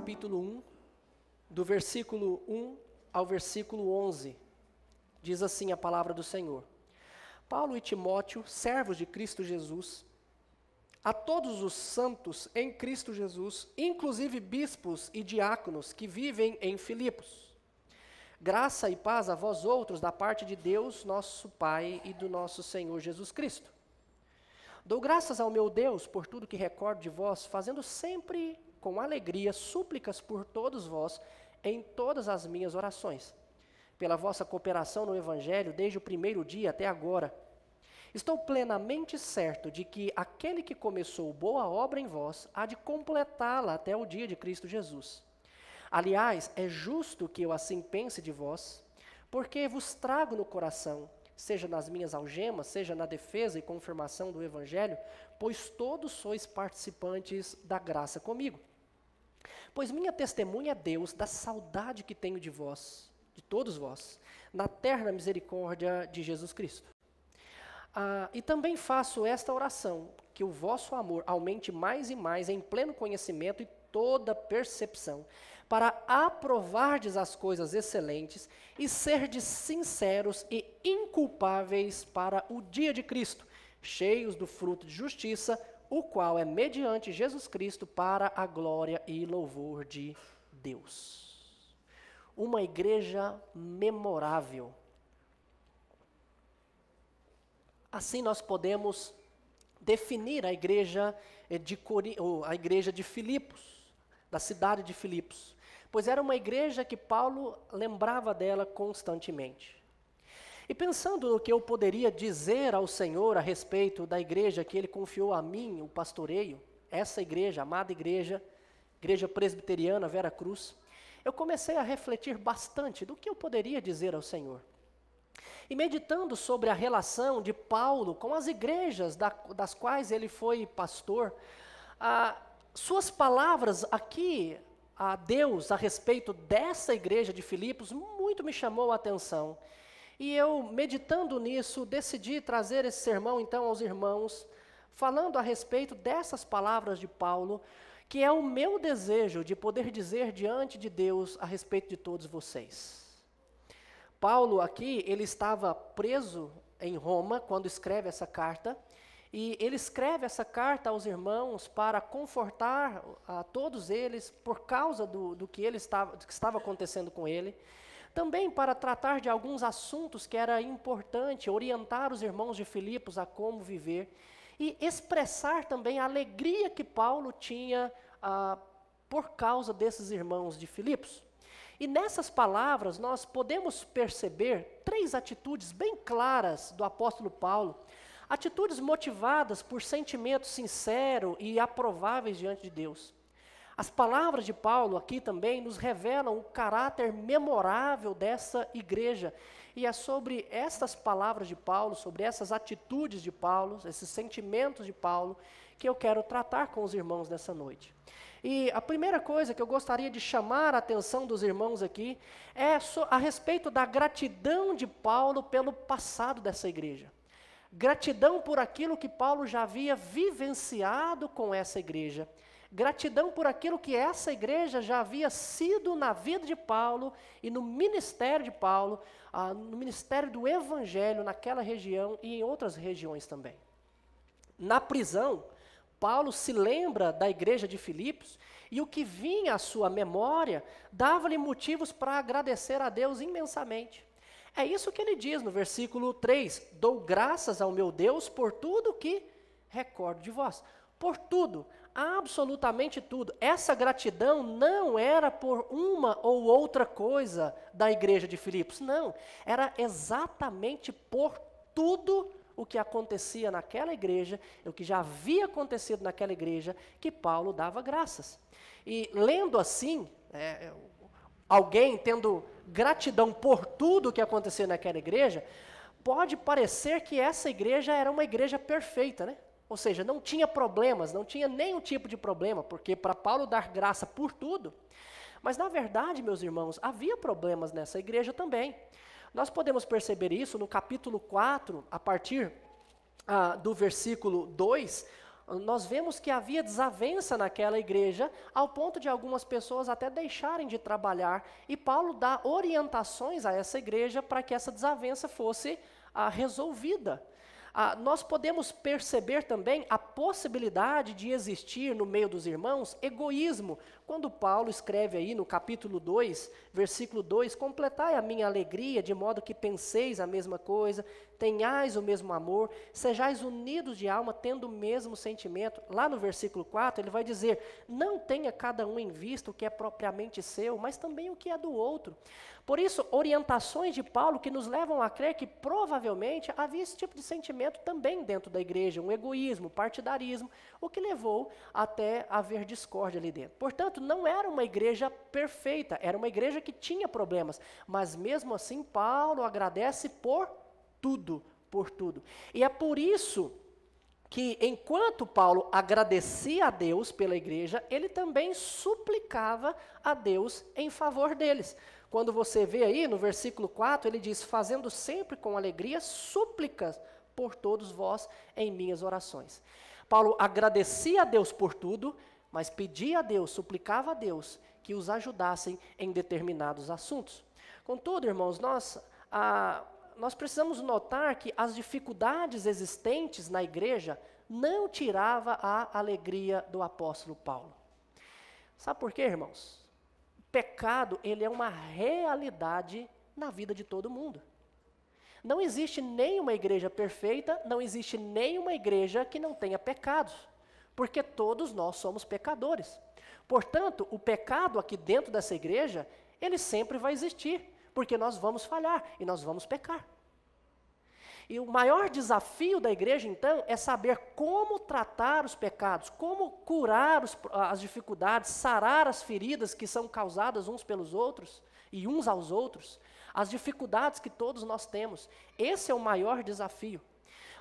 capítulo 1, do versículo 1 ao versículo 11. Diz assim a palavra do Senhor: Paulo e Timóteo, servos de Cristo Jesus, a todos os santos em Cristo Jesus, inclusive bispos e diáconos que vivem em Filipos. Graça e paz a vós outros da parte de Deus, nosso Pai e do nosso Senhor Jesus Cristo. Dou graças ao meu Deus por tudo que recordo de vós, fazendo sempre com alegria súplicas por todos vós em todas as minhas orações, pela vossa cooperação no Evangelho desde o primeiro dia até agora. Estou plenamente certo de que aquele que começou boa obra em vós há de completá-la até o dia de Cristo Jesus. Aliás, é justo que eu assim pense de vós, porque vos trago no coração, seja nas minhas algemas, seja na defesa e confirmação do Evangelho, pois todos sois participantes da graça comigo. Pois minha testemunha é Deus da saudade que tenho de vós, de todos vós, na terna misericórdia de Jesus Cristo. Ah, e também faço esta oração, que o vosso amor aumente mais e mais em pleno conhecimento e toda percepção, para aprovardes as coisas excelentes e serdes sinceros e inculpáveis para o dia de Cristo, cheios do fruto de justiça o qual é mediante Jesus Cristo para a glória e louvor de Deus. Uma igreja memorável. Assim nós podemos definir a igreja eh, de Cori... a igreja de Filipos, da cidade de Filipos, pois era uma igreja que Paulo lembrava dela constantemente. E pensando no que eu poderia dizer ao Senhor a respeito da igreja que Ele confiou a mim, o pastoreio, essa igreja, amada igreja, igreja presbiteriana Vera Cruz, eu comecei a refletir bastante do que eu poderia dizer ao Senhor. E meditando sobre a relação de Paulo com as igrejas da, das quais ele foi pastor, suas palavras aqui a Deus a respeito dessa igreja de Filipos muito me chamou a atenção. E eu, meditando nisso, decidi trazer esse sermão então aos irmãos, falando a respeito dessas palavras de Paulo, que é o meu desejo de poder dizer diante de Deus a respeito de todos vocês. Paulo aqui, ele estava preso em Roma quando escreve essa carta, e ele escreve essa carta aos irmãos para confortar a todos eles por causa do, do que, ele estava, do que estava acontecendo com ele. Também para tratar de alguns assuntos que era importante, orientar os irmãos de Filipos a como viver e expressar também a alegria que Paulo tinha ah, por causa desses irmãos de Filipos. E nessas palavras nós podemos perceber três atitudes bem claras do apóstolo Paulo, atitudes motivadas por sentimentos sincero e aprováveis diante de Deus. As palavras de Paulo aqui também nos revelam o caráter memorável dessa igreja. E é sobre essas palavras de Paulo, sobre essas atitudes de Paulo, esses sentimentos de Paulo, que eu quero tratar com os irmãos nessa noite. E a primeira coisa que eu gostaria de chamar a atenção dos irmãos aqui é a respeito da gratidão de Paulo pelo passado dessa igreja gratidão por aquilo que Paulo já havia vivenciado com essa igreja gratidão por aquilo que essa igreja já havia sido na vida de Paulo e no ministério de Paulo, ah, no ministério do evangelho naquela região e em outras regiões também. Na prisão, Paulo se lembra da igreja de Filipos e o que vinha à sua memória dava-lhe motivos para agradecer a Deus imensamente. É isso que ele diz no versículo 3: Dou graças ao meu Deus por tudo que recordo de vós. Por tudo, absolutamente tudo. Essa gratidão não era por uma ou outra coisa da igreja de Filipos, não. Era exatamente por tudo o que acontecia naquela igreja, o que já havia acontecido naquela igreja, que Paulo dava graças. E lendo assim, é, é alguém tendo gratidão por tudo o que acontecia naquela igreja, pode parecer que essa igreja era uma igreja perfeita, né? Ou seja, não tinha problemas, não tinha nenhum tipo de problema, porque para Paulo dar graça por tudo. Mas na verdade, meus irmãos, havia problemas nessa igreja também. Nós podemos perceber isso no capítulo 4, a partir ah, do versículo 2, nós vemos que havia desavença naquela igreja, ao ponto de algumas pessoas até deixarem de trabalhar, e Paulo dá orientações a essa igreja para que essa desavença fosse ah, resolvida ah, nós podemos perceber também a possibilidade de existir no meio dos irmãos egoísmo. Quando Paulo escreve aí no capítulo 2, versículo 2: Completai a minha alegria, de modo que penseis a mesma coisa, tenhais o mesmo amor, sejais unidos de alma, tendo o mesmo sentimento. Lá no versículo 4, ele vai dizer: Não tenha cada um em vista o que é propriamente seu, mas também o que é do outro. Por isso, orientações de Paulo que nos levam a crer que provavelmente havia esse tipo de sentimento também dentro da igreja, um egoísmo, partidarismo, o que levou até haver discórdia ali dentro. Portanto, não era uma igreja perfeita, era uma igreja que tinha problemas, mas mesmo assim Paulo agradece por tudo, por tudo. E é por isso que enquanto Paulo agradecia a Deus pela igreja, ele também suplicava a Deus em favor deles. Quando você vê aí no versículo 4, ele diz: Fazendo sempre com alegria súplicas por todos vós em minhas orações. Paulo agradecia a Deus por tudo, mas pedia a Deus, suplicava a Deus que os ajudassem em determinados assuntos. Contudo, irmãos, nós, a, ah, nós precisamos notar que as dificuldades existentes na igreja não tirava a alegria do apóstolo Paulo. Sabe por quê, irmãos? Pecado, ele é uma realidade na vida de todo mundo. Não existe nenhuma igreja perfeita, não existe nenhuma igreja que não tenha pecados, porque todos nós somos pecadores. Portanto, o pecado aqui dentro dessa igreja, ele sempre vai existir, porque nós vamos falhar e nós vamos pecar. E o maior desafio da igreja, então, é saber como tratar os pecados, como curar os, as dificuldades, sarar as feridas que são causadas uns pelos outros e uns aos outros, as dificuldades que todos nós temos. Esse é o maior desafio.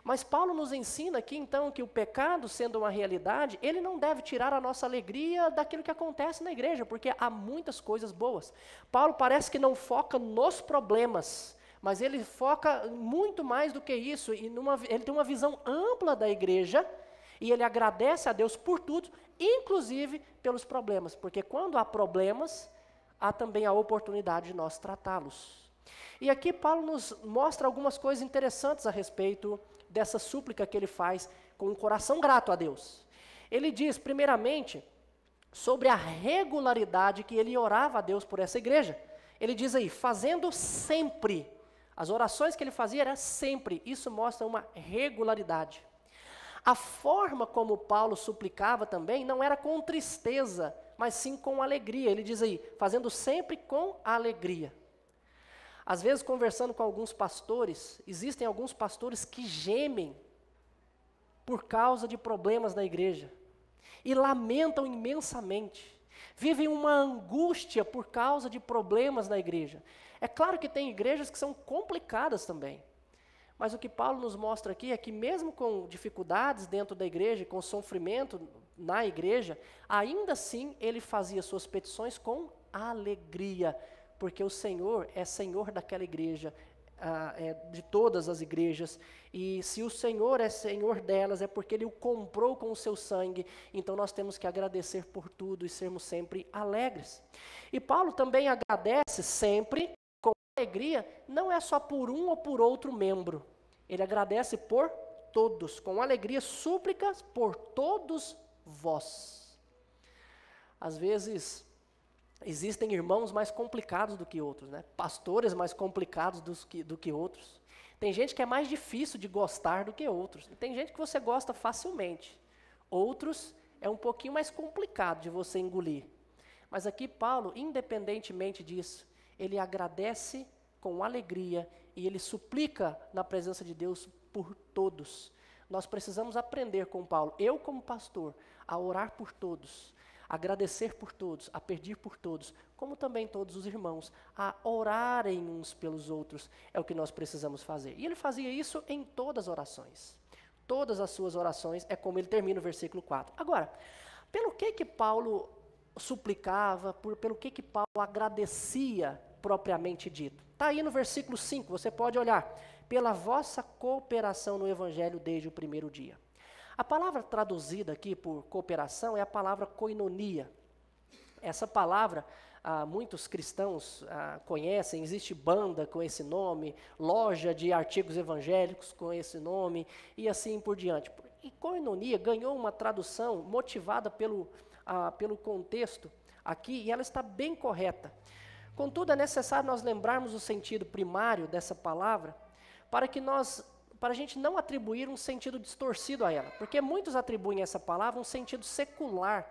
Mas Paulo nos ensina aqui, então, que o pecado, sendo uma realidade, ele não deve tirar a nossa alegria daquilo que acontece na igreja, porque há muitas coisas boas. Paulo parece que não foca nos problemas, mas ele foca muito mais do que isso, e numa, ele tem uma visão ampla da igreja, e ele agradece a Deus por tudo, inclusive pelos problemas, porque quando há problemas, há também a oportunidade de nós tratá-los. E aqui Paulo nos mostra algumas coisas interessantes a respeito dessa súplica que ele faz com um coração grato a Deus. Ele diz, primeiramente, sobre a regularidade que ele orava a Deus por essa igreja. Ele diz aí, fazendo sempre as orações que ele fazia era sempre, isso mostra uma regularidade. A forma como Paulo suplicava também não era com tristeza, mas sim com alegria. Ele diz aí, fazendo sempre com alegria. Às vezes, conversando com alguns pastores, existem alguns pastores que gemem por causa de problemas na igreja e lamentam imensamente. Vivem uma angústia por causa de problemas na igreja. É claro que tem igrejas que são complicadas também. Mas o que Paulo nos mostra aqui é que, mesmo com dificuldades dentro da igreja, com sofrimento na igreja, ainda assim ele fazia suas petições com alegria, porque o Senhor é Senhor daquela igreja, ah, é, de todas as igrejas. E se o Senhor é Senhor delas, é porque Ele o comprou com o seu sangue. Então nós temos que agradecer por tudo e sermos sempre alegres. E Paulo também agradece sempre alegria não é só por um ou por outro membro. Ele agradece por todos, com alegria súplicas por todos vós. Às vezes existem irmãos mais complicados do que outros, né? Pastores mais complicados do que, do que outros. Tem gente que é mais difícil de gostar do que outros. Tem gente que você gosta facilmente. Outros é um pouquinho mais complicado de você engolir. Mas aqui Paulo, independentemente disso, ele agradece com alegria e ele suplica na presença de Deus por todos. Nós precisamos aprender com Paulo, eu como pastor, a orar por todos, agradecer por todos, a pedir por todos, como também todos os irmãos, a orarem uns pelos outros, é o que nós precisamos fazer. E ele fazia isso em todas as orações. Todas as suas orações é como ele termina o versículo 4. Agora, pelo que que Paulo suplicava, por, pelo que que Paulo agradecia propriamente dito. Está aí no versículo 5, você pode olhar. Pela vossa cooperação no Evangelho desde o primeiro dia. A palavra traduzida aqui por cooperação é a palavra coinonia. Essa palavra ah, muitos cristãos ah, conhecem, existe banda com esse nome, loja de artigos evangélicos com esse nome, e assim por diante. E coinonia ganhou uma tradução motivada pelo, ah, pelo contexto aqui, e ela está bem correta. Contudo, é necessário nós lembrarmos o sentido primário dessa palavra para que nós para a gente não atribuir um sentido distorcido a ela, porque muitos atribuem essa palavra um sentido secular,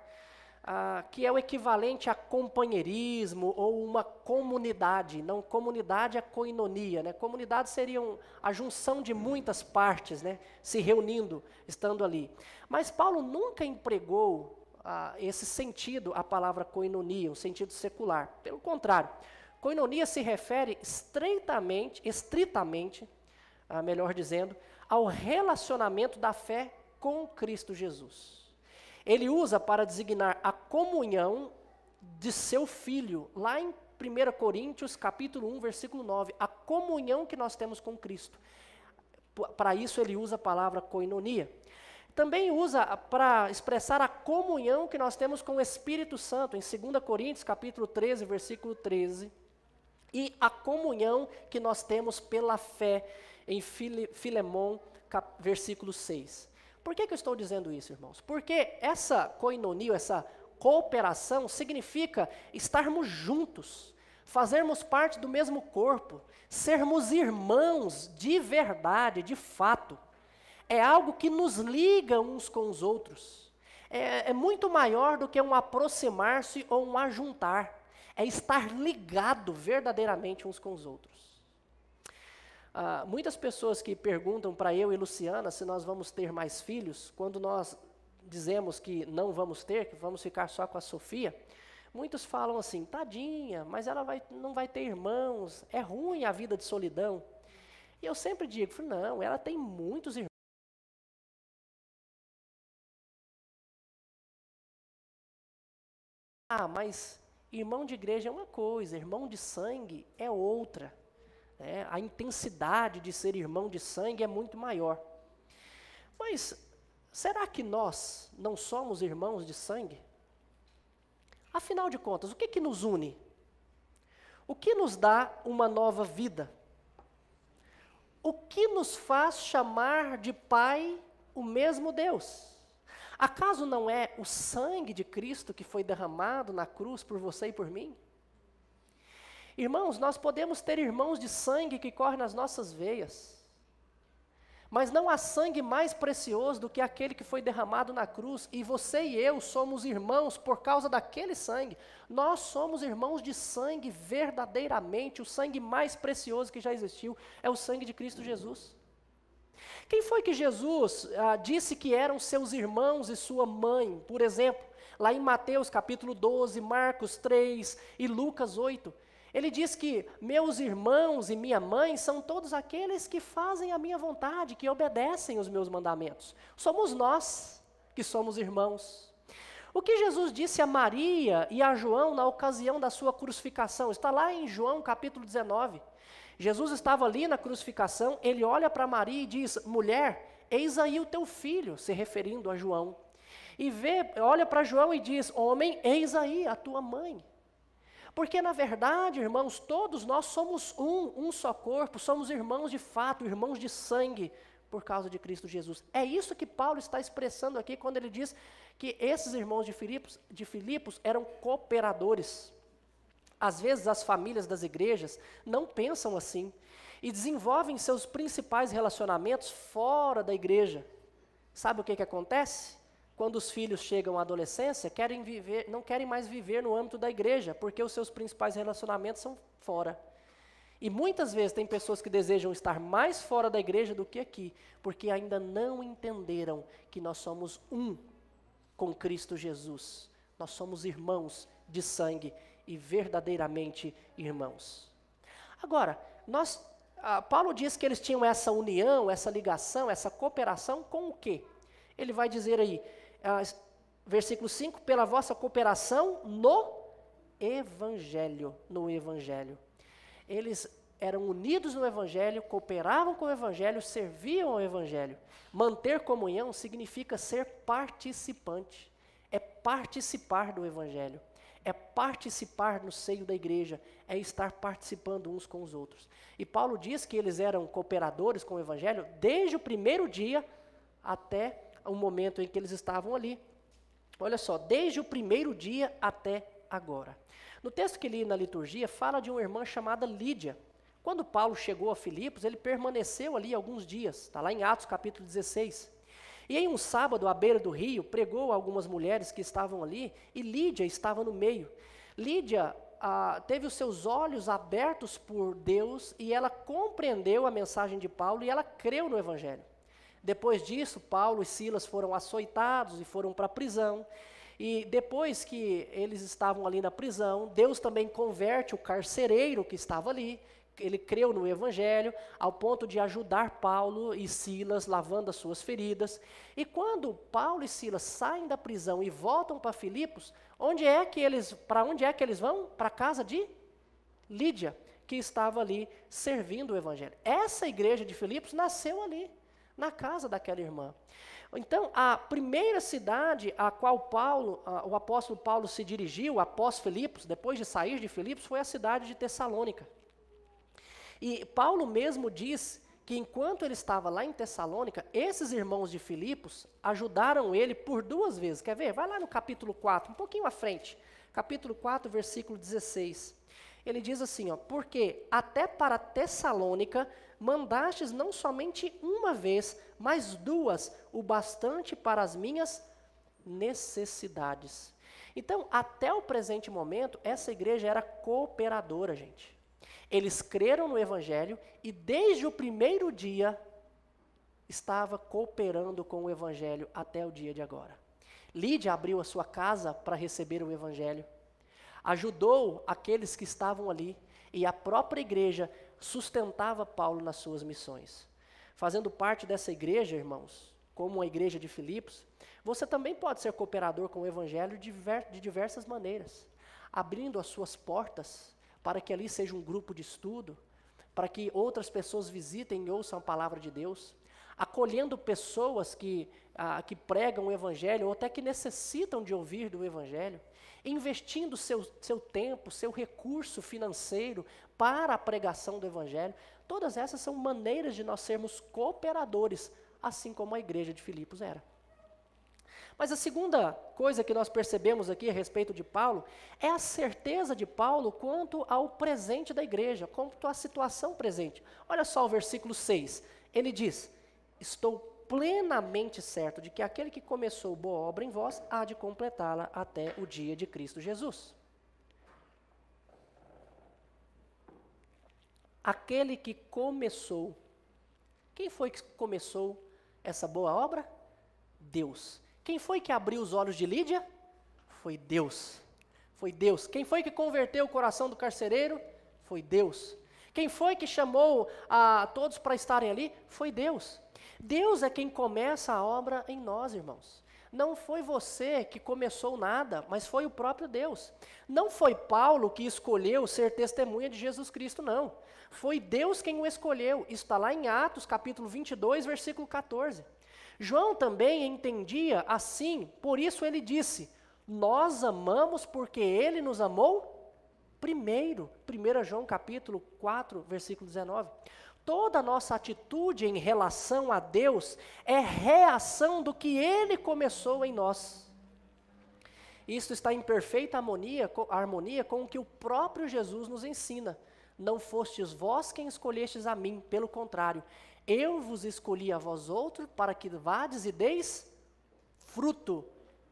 ah, que é o equivalente a companheirismo ou uma comunidade. Não, comunidade é coinonia. Né? Comunidade seria um, a junção de muitas partes né? se reunindo, estando ali. Mas Paulo nunca empregou esse sentido a palavra coinonia, um sentido secular. Pelo contrário, coinonia se refere estreitamente, estritamente, ah, melhor dizendo, ao relacionamento da fé com Cristo Jesus. Ele usa para designar a comunhão de seu filho, lá em 1 Coríntios, capítulo 1, versículo 9, a comunhão que nós temos com Cristo. Para isso ele usa a palavra coinonia também usa para expressar a comunhão que nós temos com o Espírito Santo, em 2 Coríntios, capítulo 13, versículo 13, e a comunhão que nós temos pela fé, em Filemão, versículo 6. Por que, que eu estou dizendo isso, irmãos? Porque essa coinonia, essa cooperação, significa estarmos juntos, fazermos parte do mesmo corpo, sermos irmãos de verdade, de fato é algo que nos liga uns com os outros. É, é muito maior do que um aproximar-se ou um ajuntar. É estar ligado verdadeiramente uns com os outros. Ah, muitas pessoas que perguntam para eu e Luciana se nós vamos ter mais filhos, quando nós dizemos que não vamos ter, que vamos ficar só com a Sofia, muitos falam assim: tadinha, mas ela vai, não vai ter irmãos, é ruim a vida de solidão. E eu sempre digo, não, ela tem muitos irmãos Ah, mas irmão de igreja é uma coisa, irmão de sangue é outra. Né? A intensidade de ser irmão de sangue é muito maior. Mas será que nós não somos irmãos de sangue? Afinal de contas, o que, que nos une? O que nos dá uma nova vida? O que nos faz chamar de Pai o mesmo Deus? Acaso não é o sangue de Cristo que foi derramado na cruz por você e por mim? Irmãos, nós podemos ter irmãos de sangue que corre nas nossas veias, mas não há sangue mais precioso do que aquele que foi derramado na cruz, e você e eu somos irmãos por causa daquele sangue. Nós somos irmãos de sangue verdadeiramente, o sangue mais precioso que já existiu é o sangue de Cristo Jesus. Quem foi que Jesus ah, disse que eram seus irmãos e sua mãe? Por exemplo, lá em Mateus capítulo 12, Marcos 3 e Lucas 8. Ele diz que meus irmãos e minha mãe são todos aqueles que fazem a minha vontade, que obedecem os meus mandamentos. Somos nós que somos irmãos. O que Jesus disse a Maria e a João na ocasião da sua crucificação está lá em João capítulo 19. Jesus estava ali na crucificação, ele olha para Maria e diz: Mulher, eis aí o teu filho, se referindo a João. E vê, olha para João e diz: Homem, eis aí a tua mãe. Porque na verdade, irmãos, todos nós somos um, um só corpo, somos irmãos de fato, irmãos de sangue, por causa de Cristo Jesus. É isso que Paulo está expressando aqui quando ele diz que esses irmãos de Filipos, de Filipos eram cooperadores. Às vezes, as famílias das igrejas não pensam assim e desenvolvem seus principais relacionamentos fora da igreja. Sabe o que, que acontece? Quando os filhos chegam à adolescência, querem viver, não querem mais viver no âmbito da igreja, porque os seus principais relacionamentos são fora. E muitas vezes tem pessoas que desejam estar mais fora da igreja do que aqui, porque ainda não entenderam que nós somos um com Cristo Jesus. Nós somos irmãos de sangue e verdadeiramente irmãos. Agora, nós, ah, Paulo diz que eles tinham essa união, essa ligação, essa cooperação com o quê? Ele vai dizer aí, ah, versículo 5, pela vossa cooperação no evangelho, no evangelho. Eles eram unidos no Evangelho, cooperavam com o Evangelho, serviam ao Evangelho. Manter comunhão significa ser participante, é participar do Evangelho é participar no seio da igreja, é estar participando uns com os outros. E Paulo diz que eles eram cooperadores com o evangelho desde o primeiro dia até o momento em que eles estavam ali. Olha só, desde o primeiro dia até agora. No texto que li na liturgia, fala de uma irmã chamada Lídia. Quando Paulo chegou a Filipos, ele permaneceu ali alguns dias, está lá em Atos capítulo 16. E em um sábado, à beira do rio, pregou algumas mulheres que estavam ali e Lídia estava no meio. Lídia ah, teve os seus olhos abertos por Deus e ela compreendeu a mensagem de Paulo e ela creu no Evangelho. Depois disso, Paulo e Silas foram açoitados e foram para a prisão. E depois que eles estavam ali na prisão, Deus também converte o carcereiro que estava ali, ele creu no Evangelho ao ponto de ajudar Paulo e Silas lavando as suas feridas. E quando Paulo e Silas saem da prisão e voltam para Filipos, onde é que eles, para onde é que eles vão? Para a casa de Lídia, que estava ali servindo o Evangelho. Essa igreja de Filipos nasceu ali, na casa daquela irmã. Então, a primeira cidade a qual Paulo, a, o apóstolo Paulo se dirigiu após Filipos, depois de sair de Filipos, foi a cidade de Tessalônica. E Paulo mesmo diz que enquanto ele estava lá em Tessalônica, esses irmãos de Filipos ajudaram ele por duas vezes. Quer ver? Vai lá no capítulo 4, um pouquinho à frente. Capítulo 4, versículo 16. Ele diz assim, ó, porque até para Tessalônica mandastes não somente uma vez, mas duas, o bastante para as minhas necessidades. Então, até o presente momento, essa igreja era cooperadora, gente. Eles creram no Evangelho e, desde o primeiro dia, estava cooperando com o Evangelho até o dia de agora. Lídia abriu a sua casa para receber o Evangelho, ajudou aqueles que estavam ali e a própria igreja sustentava Paulo nas suas missões. Fazendo parte dessa igreja, irmãos, como a igreja de Filipos, você também pode ser cooperador com o Evangelho de diversas maneiras, abrindo as suas portas para que ali seja um grupo de estudo, para que outras pessoas visitem e ouçam a palavra de Deus, acolhendo pessoas que, ah, que pregam o Evangelho ou até que necessitam de ouvir do Evangelho, investindo seu, seu tempo, seu recurso financeiro para a pregação do Evangelho. Todas essas são maneiras de nós sermos cooperadores, assim como a igreja de Filipos era. Mas a segunda coisa que nós percebemos aqui a respeito de Paulo é a certeza de Paulo quanto ao presente da igreja, quanto à situação presente. Olha só o versículo 6. Ele diz: Estou plenamente certo de que aquele que começou boa obra em vós há de completá-la até o dia de Cristo Jesus. Aquele que começou. Quem foi que começou essa boa obra? Deus. Quem foi que abriu os olhos de Lídia? Foi Deus. Foi Deus. Quem foi que converteu o coração do carcereiro? Foi Deus. Quem foi que chamou a ah, todos para estarem ali? Foi Deus. Deus é quem começa a obra em nós, irmãos. Não foi você que começou nada, mas foi o próprio Deus. Não foi Paulo que escolheu ser testemunha de Jesus Cristo, não. Foi Deus quem o escolheu. Isso está lá em Atos, capítulo 22, versículo 14. João também entendia assim, por isso ele disse: Nós amamos porque ele nos amou primeiro. 1 João capítulo 4, versículo 19 toda a nossa atitude em relação a Deus é reação do que Ele começou em nós. Isso está em perfeita harmonia, harmonia, com o que o próprio Jesus nos ensina não fostes vós quem escolhestes a mim, pelo contrário, eu vos escolhi a vós outro para que vades e deis fruto,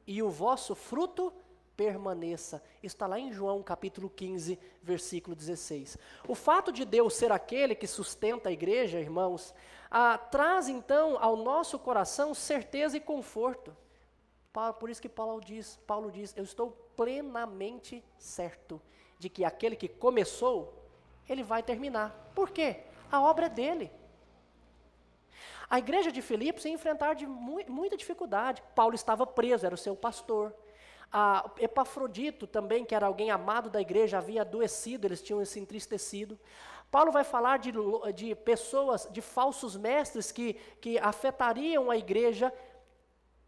e o vosso fruto permaneça. Está lá em João capítulo 15, versículo 16. O fato de Deus ser aquele que sustenta a igreja, irmãos, ah, traz então ao nosso coração certeza e conforto. Por isso que Paulo diz, Paulo diz, eu estou plenamente certo de que aquele que começou ele vai terminar. Por quê? A obra é dele. A igreja de Filipos ia enfrentar de mu muita dificuldade. Paulo estava preso, era o seu pastor. A Epafrodito, também, que era alguém amado da igreja, havia adoecido, eles tinham se entristecido. Paulo vai falar de, de pessoas, de falsos mestres que, que afetariam a igreja.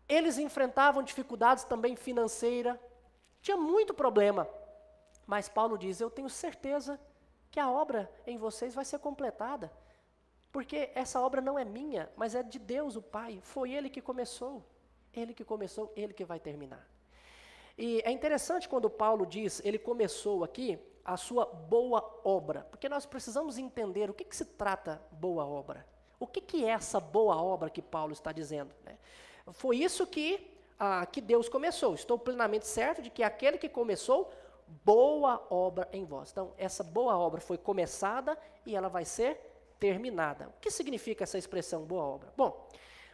Eles enfrentavam dificuldades também financeira. Tinha muito problema. Mas Paulo diz: Eu tenho certeza que a obra em vocês vai ser completada. Porque essa obra não é minha, mas é de Deus, o Pai. Foi Ele que começou. Ele que começou, Ele que vai terminar. E é interessante quando Paulo diz, ele começou aqui a sua boa obra, porque nós precisamos entender o que, que se trata boa obra. O que, que é essa boa obra que Paulo está dizendo? Né? Foi isso que, ah, que Deus começou. Estou plenamente certo de que aquele que começou boa obra em vós. Então, essa boa obra foi começada e ela vai ser terminada. O que significa essa expressão boa obra? Bom,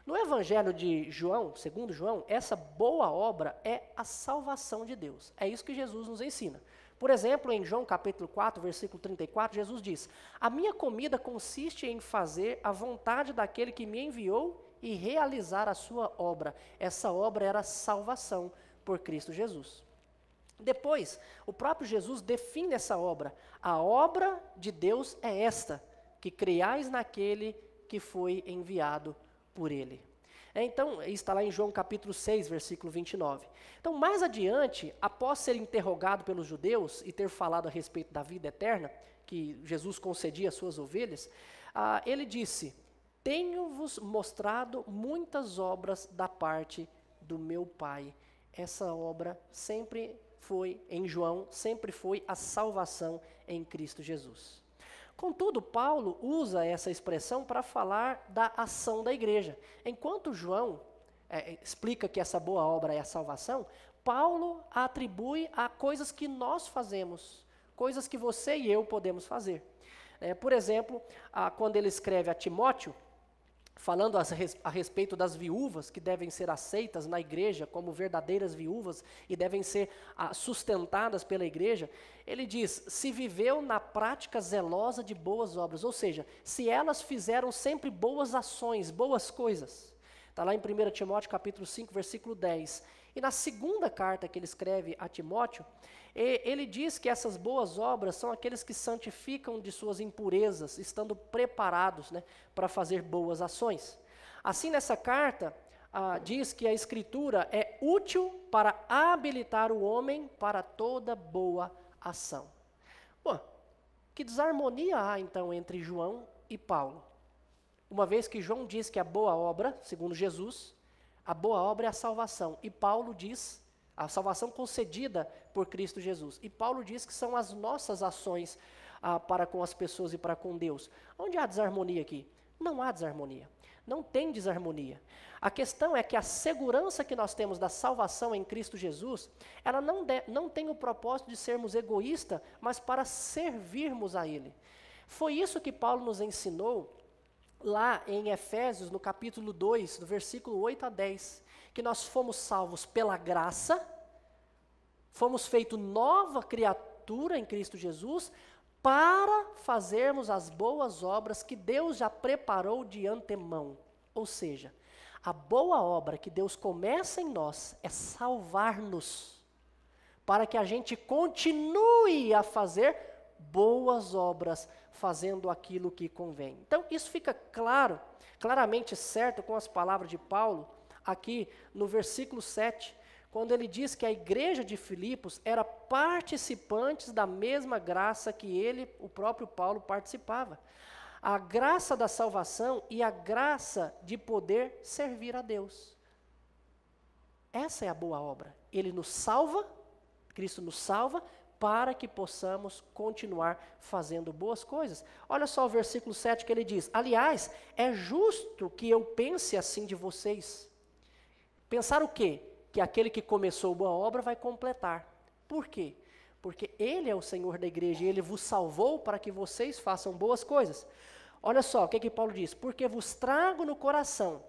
no Evangelho de João, segundo João, essa boa obra é a salvação de Deus. É isso que Jesus nos ensina. Por exemplo, em João capítulo 4, versículo 34, Jesus diz: "A minha comida consiste em fazer a vontade daquele que me enviou e realizar a sua obra". Essa obra era salvação por Cristo Jesus. Depois, o próprio Jesus define essa obra. A obra de Deus é esta, que creiais naquele que foi enviado por ele. É, então, está lá em João capítulo 6, versículo 29. Então, mais adiante, após ser interrogado pelos judeus e ter falado a respeito da vida eterna, que Jesus concedia às suas ovelhas, ah, ele disse: Tenho-vos mostrado muitas obras da parte do meu Pai. Essa obra sempre foi em João, sempre foi a salvação em Cristo Jesus. Contudo, Paulo usa essa expressão para falar da ação da igreja. Enquanto João é, é explica que essa boa obra é a salvação, Paulo a atribui a coisas que nós fazemos, coisas que você e eu podemos fazer. É, por exemplo, a, quando ele escreve a Timóteo, falando a respeito das viúvas que devem ser aceitas na igreja como verdadeiras viúvas e devem ser ah, sustentadas pela igreja, ele diz: se viveu na prática zelosa de boas obras, ou seja, se elas fizeram sempre boas ações, boas coisas. Está lá em 1 Timóteo capítulo 5, versículo 10 e na segunda carta que ele escreve a Timóteo, ele diz que essas boas obras são aqueles que santificam de suas impurezas, estando preparados né, para fazer boas ações. Assim, nessa carta, ah, diz que a Escritura é útil para habilitar o homem para toda boa ação. Bom, que desarmonia há então entre João e Paulo? Uma vez que João diz que a boa obra, segundo Jesus, a boa obra é a salvação. E Paulo diz, a salvação concedida por Cristo Jesus. E Paulo diz que são as nossas ações ah, para com as pessoas e para com Deus. Onde há desarmonia aqui? Não há desarmonia. Não tem desarmonia. A questão é que a segurança que nós temos da salvação em Cristo Jesus, ela não, de, não tem o propósito de sermos egoístas, mas para servirmos a Ele. Foi isso que Paulo nos ensinou lá em Efésios, no capítulo 2, do versículo 8 a 10, que nós fomos salvos pela graça, fomos feito nova criatura em Cristo Jesus, para fazermos as boas obras que Deus já preparou de antemão. Ou seja, a boa obra que Deus começa em nós é salvar-nos, para que a gente continue a fazer boas obras, fazendo aquilo que convém. Então, isso fica claro, claramente certo com as palavras de Paulo, aqui no versículo 7, quando ele diz que a igreja de Filipos era participantes da mesma graça que ele, o próprio Paulo, participava. A graça da salvação e a graça de poder servir a Deus. Essa é a boa obra. Ele nos salva, Cristo nos salva, para que possamos continuar fazendo boas coisas. Olha só o versículo 7 que ele diz: Aliás, é justo que eu pense assim de vocês. Pensar o quê? Que aquele que começou boa obra vai completar. Por quê? Porque ele é o Senhor da igreja e ele vos salvou para que vocês façam boas coisas. Olha só o que, que Paulo diz: Porque vos trago no coração,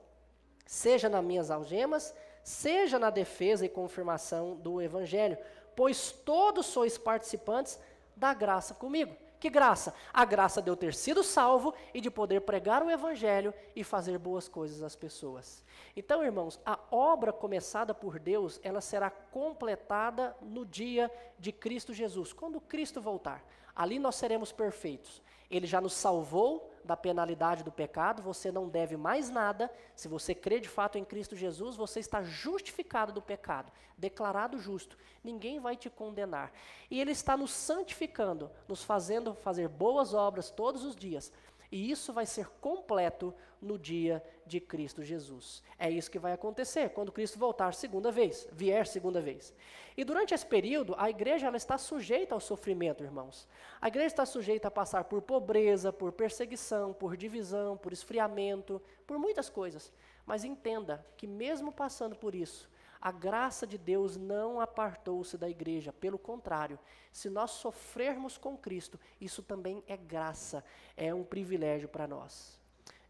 seja nas minhas algemas, seja na defesa e confirmação do evangelho pois todos sois participantes da graça comigo. Que graça? A graça de eu ter sido salvo e de poder pregar o Evangelho e fazer boas coisas às pessoas. Então, irmãos, a obra começada por Deus, ela será completada no dia de Cristo Jesus, quando Cristo voltar. Ali nós seremos perfeitos. Ele já nos salvou da penalidade do pecado, você não deve mais nada. Se você crê de fato em Cristo Jesus, você está justificado do pecado, declarado justo. Ninguém vai te condenar. E Ele está nos santificando, nos fazendo fazer boas obras todos os dias e isso vai ser completo no dia de Cristo Jesus. É isso que vai acontecer quando Cristo voltar segunda vez, vier segunda vez. E durante esse período, a igreja ela está sujeita ao sofrimento, irmãos. A igreja está sujeita a passar por pobreza, por perseguição, por divisão, por esfriamento, por muitas coisas. Mas entenda que mesmo passando por isso, a graça de Deus não apartou-se da igreja, pelo contrário, se nós sofrermos com Cristo, isso também é graça, é um privilégio para nós.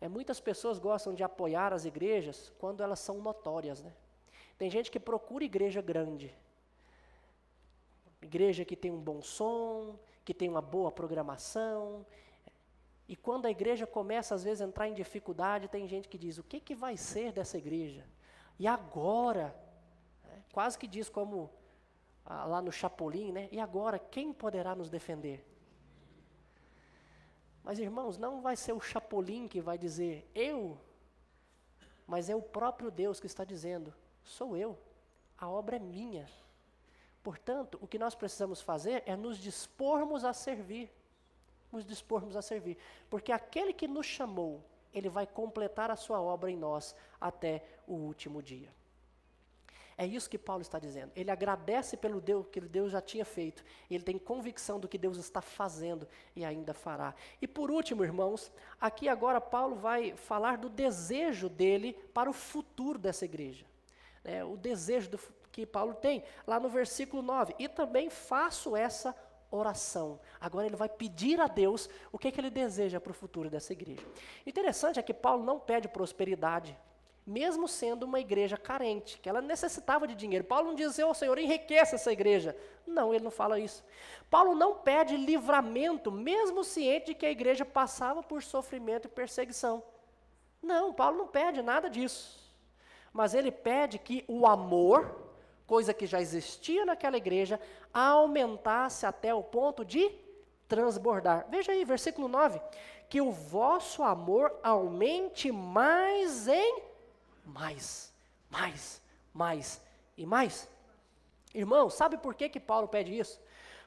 É, muitas pessoas gostam de apoiar as igrejas quando elas são notórias. Né? Tem gente que procura igreja grande, igreja que tem um bom som, que tem uma boa programação. E quando a igreja começa, às vezes, a entrar em dificuldade, tem gente que diz: o que, que vai ser dessa igreja? E agora? Quase que diz como ah, lá no Chapolin, né? E agora, quem poderá nos defender? Mas irmãos, não vai ser o Chapolin que vai dizer eu, mas é o próprio Deus que está dizendo: sou eu, a obra é minha. Portanto, o que nós precisamos fazer é nos dispormos a servir. Nos dispormos a servir. Porque aquele que nos chamou, ele vai completar a sua obra em nós até o último dia. É isso que Paulo está dizendo. Ele agradece pelo Deus que Deus já tinha feito. Ele tem convicção do que Deus está fazendo e ainda fará. E por último, irmãos, aqui agora Paulo vai falar do desejo dele para o futuro dessa igreja. É, o desejo do, que Paulo tem, lá no versículo 9. E também faço essa oração. Agora ele vai pedir a Deus o que, é que ele deseja para o futuro dessa igreja. Interessante é que Paulo não pede prosperidade, mesmo sendo uma igreja carente, que ela necessitava de dinheiro. Paulo não diz, assim, ô oh, Senhor, enriqueça essa igreja. Não, ele não fala isso. Paulo não pede livramento, mesmo ciente de que a igreja passava por sofrimento e perseguição. Não, Paulo não pede nada disso. Mas ele pede que o amor, coisa que já existia naquela igreja, aumentasse até o ponto de transbordar. Veja aí, versículo 9: que o vosso amor aumente mais em mais, mais, mais e mais. Irmão, sabe por que, que Paulo pede isso?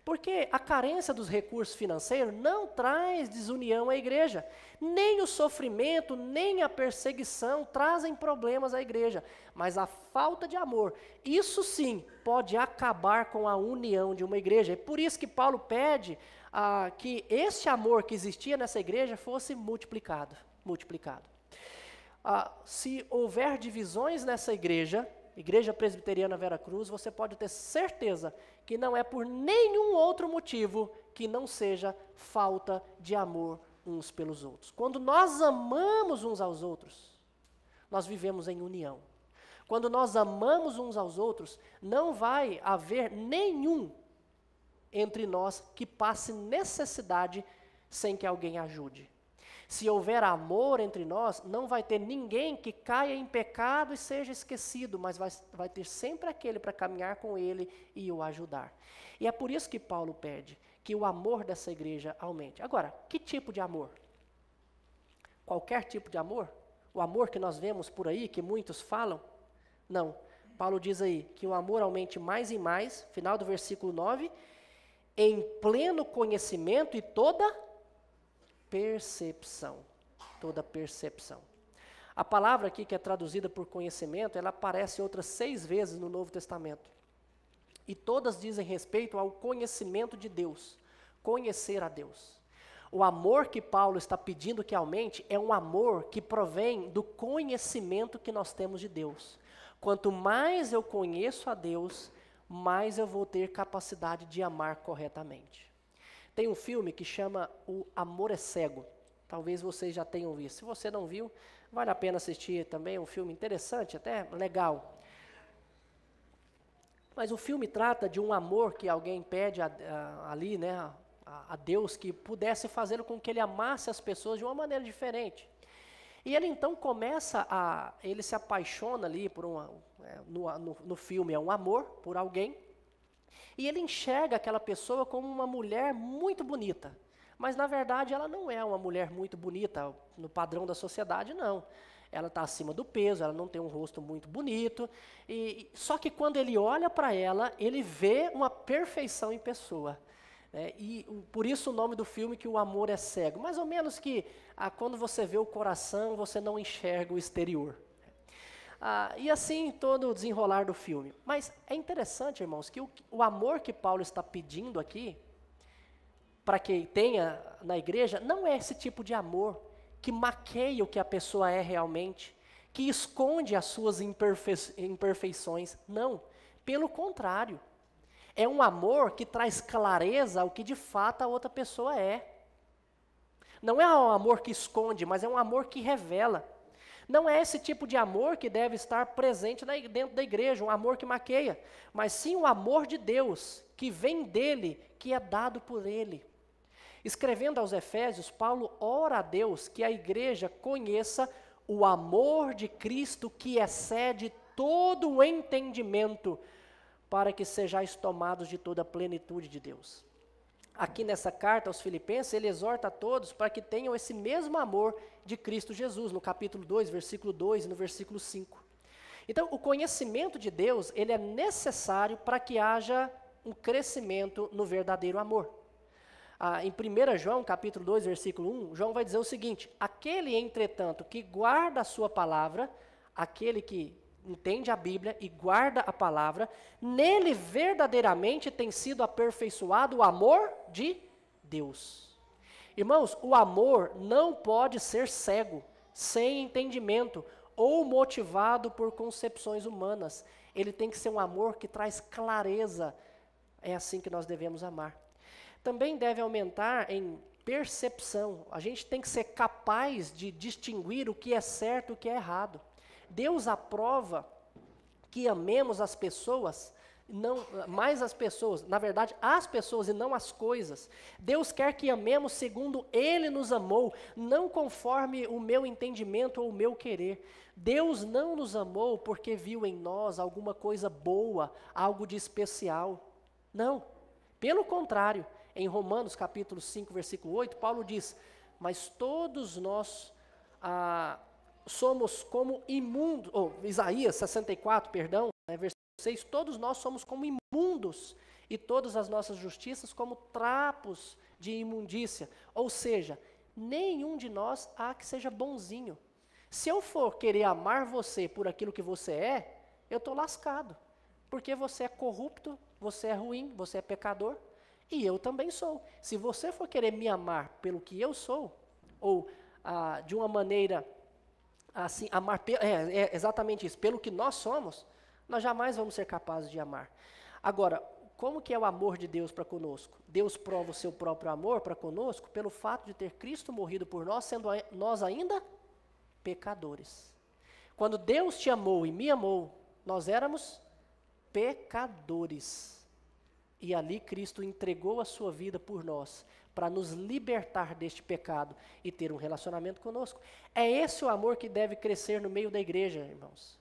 Porque a carência dos recursos financeiros não traz desunião à igreja. Nem o sofrimento, nem a perseguição trazem problemas à igreja. Mas a falta de amor, isso sim, pode acabar com a união de uma igreja. É por isso que Paulo pede ah, que esse amor que existia nessa igreja fosse multiplicado multiplicado ah, se houver divisões nessa igreja, Igreja Presbiteriana Vera Cruz, você pode ter certeza que não é por nenhum outro motivo que não seja falta de amor uns pelos outros. Quando nós amamos uns aos outros, nós vivemos em união. Quando nós amamos uns aos outros, não vai haver nenhum entre nós que passe necessidade sem que alguém ajude. Se houver amor entre nós, não vai ter ninguém que caia em pecado e seja esquecido, mas vai, vai ter sempre aquele para caminhar com ele e o ajudar. E é por isso que Paulo pede que o amor dessa igreja aumente. Agora, que tipo de amor? Qualquer tipo de amor? O amor que nós vemos por aí, que muitos falam? Não. Paulo diz aí que o amor aumente mais e mais, final do versículo 9, em pleno conhecimento e toda percepção, toda percepção. A palavra aqui que é traduzida por conhecimento, ela aparece outras seis vezes no Novo Testamento. E todas dizem respeito ao conhecimento de Deus, conhecer a Deus. O amor que Paulo está pedindo que aumente é um amor que provém do conhecimento que nós temos de Deus. Quanto mais eu conheço a Deus, mais eu vou ter capacidade de amar corretamente. Tem um filme que chama O Amor é Cego. Talvez vocês já tenham visto. Se você não viu, vale a pena assistir também. É um filme interessante, até legal. Mas o filme trata de um amor que alguém pede a, a, ali, né, a, a Deus, que pudesse fazer com que ele amasse as pessoas de uma maneira diferente. E ele então começa a. Ele se apaixona ali por uma. É, no, no, no filme é um amor por alguém. E ele enxerga aquela pessoa como uma mulher muito bonita. Mas, na verdade, ela não é uma mulher muito bonita, no padrão da sociedade, não. Ela está acima do peso, ela não tem um rosto muito bonito. E, só que quando ele olha para ela, ele vê uma perfeição em pessoa. É, e por isso o nome do filme que o amor é cego. Mais ou menos que ah, quando você vê o coração, você não enxerga o exterior. Ah, e assim todo o desenrolar do filme. Mas é interessante, irmãos, que o, o amor que Paulo está pedindo aqui, para que tenha na igreja, não é esse tipo de amor que maqueia o que a pessoa é realmente, que esconde as suas imperfeições. Não. Pelo contrário. É um amor que traz clareza ao que de fato a outra pessoa é. Não é um amor que esconde, mas é um amor que revela. Não é esse tipo de amor que deve estar presente dentro da igreja, um amor que maqueia, mas sim o amor de Deus, que vem dele, que é dado por ele. Escrevendo aos Efésios, Paulo ora a Deus que a igreja conheça o amor de Cristo que excede todo o entendimento, para que sejais tomados de toda a plenitude de Deus aqui nessa carta aos Filipenses, ele exorta a todos para que tenham esse mesmo amor de Cristo Jesus, no capítulo 2, versículo 2 e no versículo 5. Então, o conhecimento de Deus, ele é necessário para que haja um crescimento no verdadeiro amor. Ah, em 1 João, capítulo 2, versículo 1, João vai dizer o seguinte: Aquele, entretanto, que guarda a sua palavra, aquele que entende a Bíblia e guarda a palavra, nele verdadeiramente tem sido aperfeiçoado o amor de Deus. Irmãos, o amor não pode ser cego, sem entendimento ou motivado por concepções humanas. Ele tem que ser um amor que traz clareza. É assim que nós devemos amar. Também deve aumentar em percepção. A gente tem que ser capaz de distinguir o que é certo e o que é errado. Deus aprova que amemos as pessoas, não mais as pessoas, na verdade, as pessoas e não as coisas. Deus quer que amemos segundo ele nos amou, não conforme o meu entendimento ou o meu querer. Deus não nos amou porque viu em nós alguma coisa boa, algo de especial. Não. Pelo contrário, em Romanos capítulo 5, versículo 8, Paulo diz: "Mas todos nós ah, somos como imundos, ou oh, Isaías 64, perdão, né, versículo 6, todos nós somos como imundos e todas as nossas justiças como trapos de imundícia. Ou seja, nenhum de nós há que seja bonzinho. Se eu for querer amar você por aquilo que você é, eu estou lascado. Porque você é corrupto, você é ruim, você é pecador, e eu também sou. Se você for querer me amar pelo que eu sou, ou ah, de uma maneira assim, amar, é, é exatamente isso, pelo que nós somos, nós jamais vamos ser capazes de amar. Agora, como que é o amor de Deus para conosco? Deus prova o seu próprio amor para conosco pelo fato de ter Cristo morrido por nós, sendo nós ainda pecadores. Quando Deus te amou e me amou, nós éramos pecadores. E ali Cristo entregou a sua vida por nós, para nos libertar deste pecado e ter um relacionamento conosco. É esse o amor que deve crescer no meio da igreja, irmãos.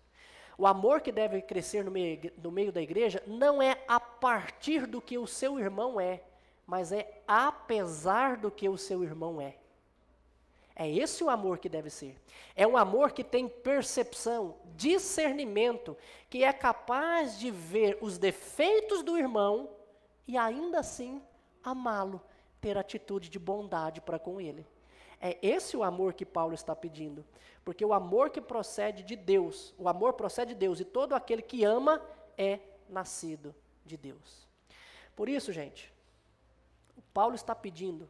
O amor que deve crescer no meio, no meio da igreja não é a partir do que o seu irmão é, mas é apesar do que o seu irmão é. É esse o amor que deve ser. É um amor que tem percepção, discernimento, que é capaz de ver os defeitos do irmão e ainda assim amá-lo ter atitude de bondade para com ele. É esse o amor que Paulo está pedindo. Porque o amor que procede de Deus, o amor procede de Deus, e todo aquele que ama é nascido de Deus. Por isso, gente, o Paulo está pedindo,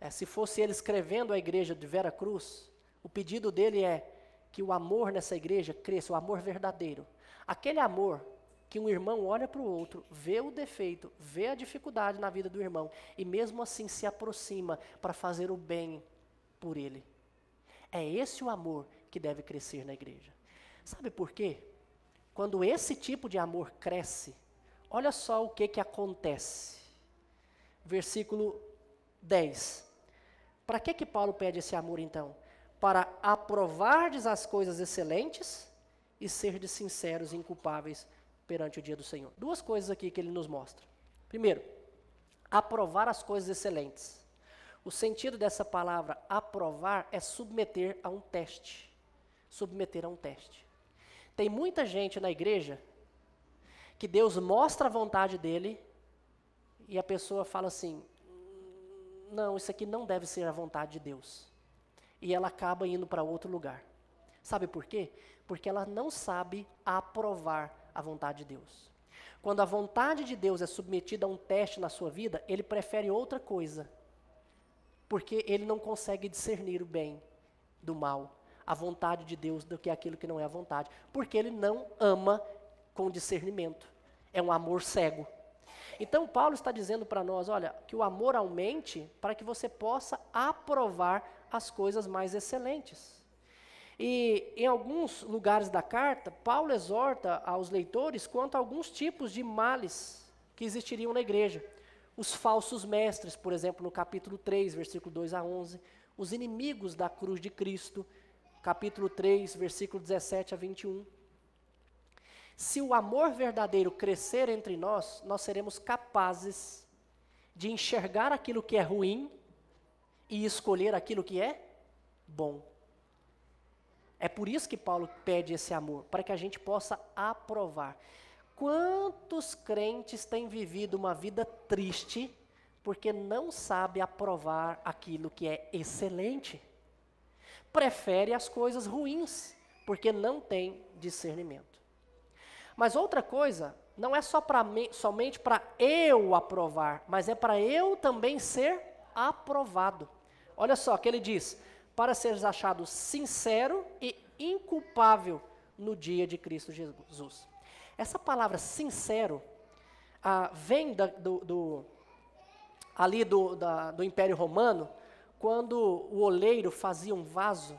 é, se fosse ele escrevendo à igreja de Vera Cruz, o pedido dele é que o amor nessa igreja cresça, o amor verdadeiro. Aquele amor que um irmão olha para o outro, vê o defeito, vê a dificuldade na vida do irmão e mesmo assim se aproxima para fazer o bem por ele. É esse o amor que deve crescer na igreja. Sabe por quê? Quando esse tipo de amor cresce, olha só o que, que acontece. Versículo 10. Para que, que Paulo pede esse amor então? Para aprovardes as coisas excelentes e ser de sinceros e inculpáveis perante o dia do Senhor. Duas coisas aqui que ele nos mostra. Primeiro, aprovar as coisas excelentes. O sentido dessa palavra aprovar é submeter a um teste. Submeter a um teste. Tem muita gente na igreja que Deus mostra a vontade dele e a pessoa fala assim: não, isso aqui não deve ser a vontade de Deus. E ela acaba indo para outro lugar. Sabe por quê? Porque ela não sabe aprovar a vontade de Deus. Quando a vontade de Deus é submetida a um teste na sua vida, ele prefere outra coisa, porque ele não consegue discernir o bem do mal, a vontade de Deus do que é aquilo que não é a vontade, porque ele não ama com discernimento. É um amor cego. Então, Paulo está dizendo para nós: olha, que o amor aumente para que você possa aprovar as coisas mais excelentes. E em alguns lugares da carta, Paulo exorta aos leitores quanto a alguns tipos de males que existiriam na igreja. Os falsos mestres, por exemplo, no capítulo 3, versículo 2 a 11. Os inimigos da cruz de Cristo, capítulo 3, versículo 17 a 21. Se o amor verdadeiro crescer entre nós, nós seremos capazes de enxergar aquilo que é ruim e escolher aquilo que é bom. É por isso que Paulo pede esse amor, para que a gente possa aprovar. Quantos crentes têm vivido uma vida triste porque não sabe aprovar aquilo que é excelente? Prefere as coisas ruins porque não tem discernimento. Mas outra coisa, não é só pra somente para eu aprovar, mas é para eu também ser aprovado. Olha só, que ele diz: para seres achado sincero e inculpável no dia de Cristo Jesus. Essa palavra sincero ah, vem da, do, do, ali do, da, do Império Romano, quando o oleiro fazia um vaso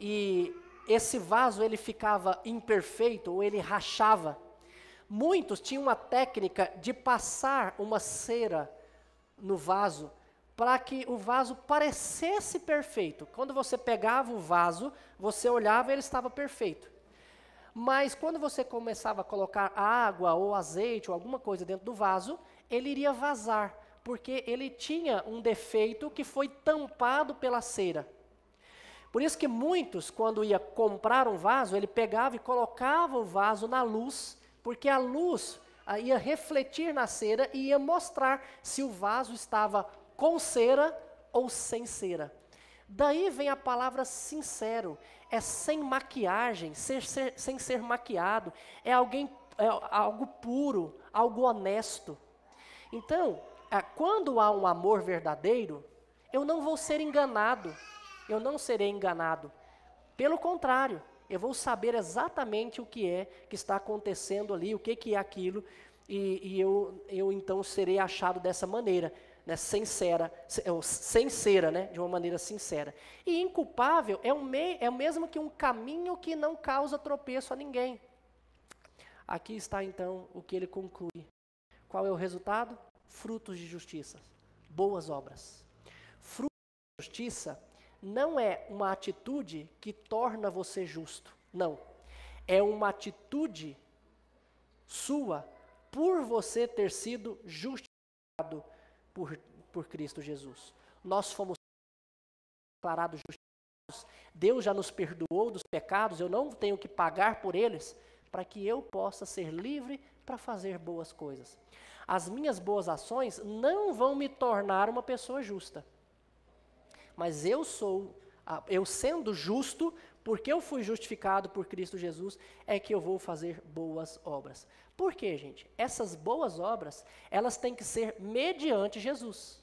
e esse vaso ele ficava imperfeito ou ele rachava. Muitos tinham uma técnica de passar uma cera no vaso para que o vaso parecesse perfeito. Quando você pegava o vaso, você olhava e ele estava perfeito. Mas quando você começava a colocar água ou azeite ou alguma coisa dentro do vaso, ele iria vazar, porque ele tinha um defeito que foi tampado pela cera. Por isso que muitos, quando ia comprar um vaso, ele pegava e colocava o vaso na luz, porque a luz ah, ia refletir na cera e ia mostrar se o vaso estava com cera ou sem cera. Daí vem a palavra sincero, é sem maquiagem, ser, ser, sem ser maquiado, é alguém é algo puro, algo honesto. Então, é, quando há um amor verdadeiro, eu não vou ser enganado, eu não serei enganado. Pelo contrário, eu vou saber exatamente o que é que está acontecendo ali, o que, que é aquilo, e, e eu, eu então serei achado dessa maneira né, sincera, sem é cera, né, de uma maneira sincera. E inculpável é, um é mesmo que um caminho que não causa tropeço a ninguém. Aqui está então o que ele conclui. Qual é o resultado? Frutos de justiça, boas obras. Frutos de justiça não é uma atitude que torna você justo. Não. É uma atitude sua por você ter sido justificado por, por Cristo Jesus. Nós fomos declarados justificados. Deus já nos perdoou dos pecados, eu não tenho que pagar por eles para que eu possa ser livre para fazer boas coisas. As minhas boas ações não vão me tornar uma pessoa justa. Mas eu sou, ah, eu sendo justo, porque eu fui justificado por Cristo Jesus, é que eu vou fazer boas obras. Por quê, gente? Essas boas obras, elas têm que ser mediante Jesus.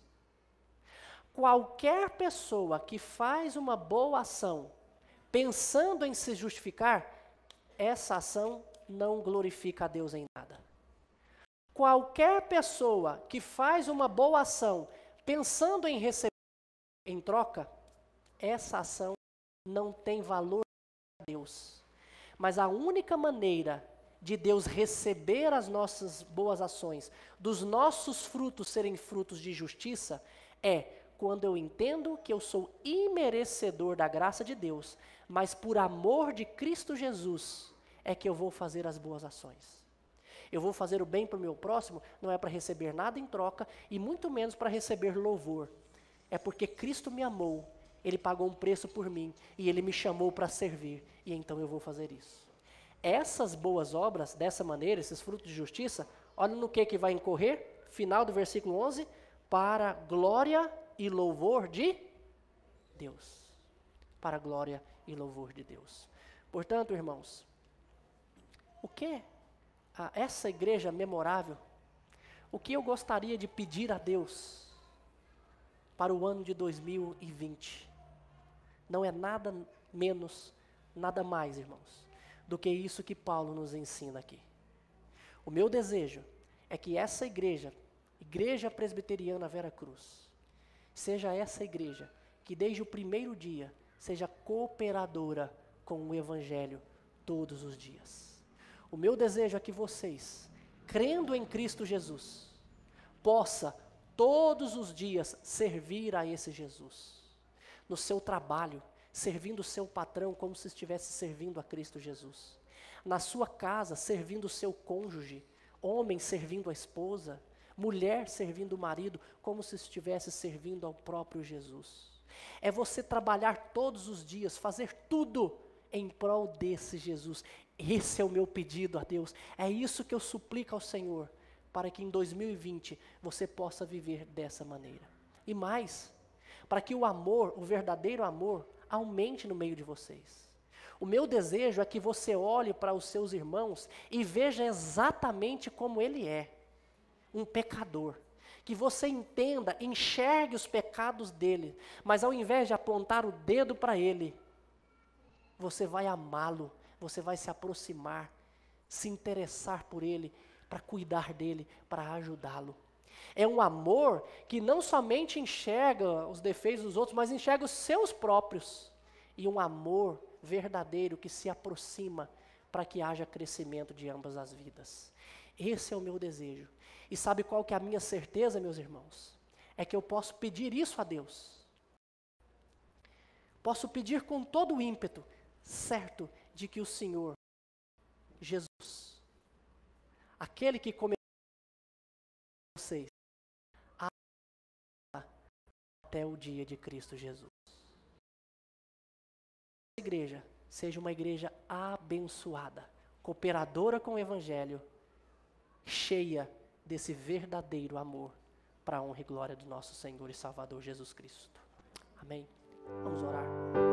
Qualquer pessoa que faz uma boa ação pensando em se justificar, essa ação não glorifica a Deus em nada. Qualquer pessoa que faz uma boa ação pensando em receber em troca, essa ação não tem valor a Deus. Mas a única maneira de Deus receber as nossas boas ações, dos nossos frutos serem frutos de justiça, é quando eu entendo que eu sou imerecedor da graça de Deus, mas por amor de Cristo Jesus é que eu vou fazer as boas ações. Eu vou fazer o bem para o meu próximo, não é para receber nada em troca e muito menos para receber louvor. É porque Cristo me amou ele pagou um preço por mim e ele me chamou para servir, e então eu vou fazer isso. Essas boas obras, dessa maneira, esses frutos de justiça, olha no que que vai incorrer, final do versículo 11, para glória e louvor de Deus. Para glória e louvor de Deus. Portanto, irmãos, o que a essa igreja memorável, o que eu gostaria de pedir a Deus para o ano de 2020? não é nada menos, nada mais, irmãos, do que isso que Paulo nos ensina aqui. O meu desejo é que essa igreja, Igreja Presbiteriana Vera Cruz, seja essa igreja que desde o primeiro dia seja cooperadora com o Evangelho todos os dias. O meu desejo é que vocês, crendo em Cristo Jesus, possa todos os dias servir a esse Jesus no seu trabalho, servindo o seu patrão como se estivesse servindo a Cristo Jesus. Na sua casa, servindo o seu cônjuge, homem servindo a esposa, mulher servindo o marido, como se estivesse servindo ao próprio Jesus. É você trabalhar todos os dias, fazer tudo em prol desse Jesus. Esse é o meu pedido a Deus. É isso que eu suplico ao Senhor, para que em 2020 você possa viver dessa maneira. E mais, para que o amor, o verdadeiro amor, aumente no meio de vocês. O meu desejo é que você olhe para os seus irmãos e veja exatamente como ele é, um pecador. Que você entenda, enxergue os pecados dele, mas ao invés de apontar o dedo para ele, você vai amá-lo, você vai se aproximar, se interessar por ele, para cuidar dele, para ajudá-lo. É um amor que não somente enxerga os defeitos dos outros, mas enxerga os seus próprios. E um amor verdadeiro que se aproxima para que haja crescimento de ambas as vidas. Esse é o meu desejo. E sabe qual que é a minha certeza, meus irmãos? É que eu posso pedir isso a Deus. Posso pedir com todo o ímpeto, certo de que o Senhor, Jesus, aquele que começou vocês até o dia de Cristo Jesus. Essa igreja seja uma igreja abençoada, cooperadora com o Evangelho, cheia desse verdadeiro amor para a honra e glória do nosso Senhor e Salvador Jesus Cristo. Amém? Vamos orar.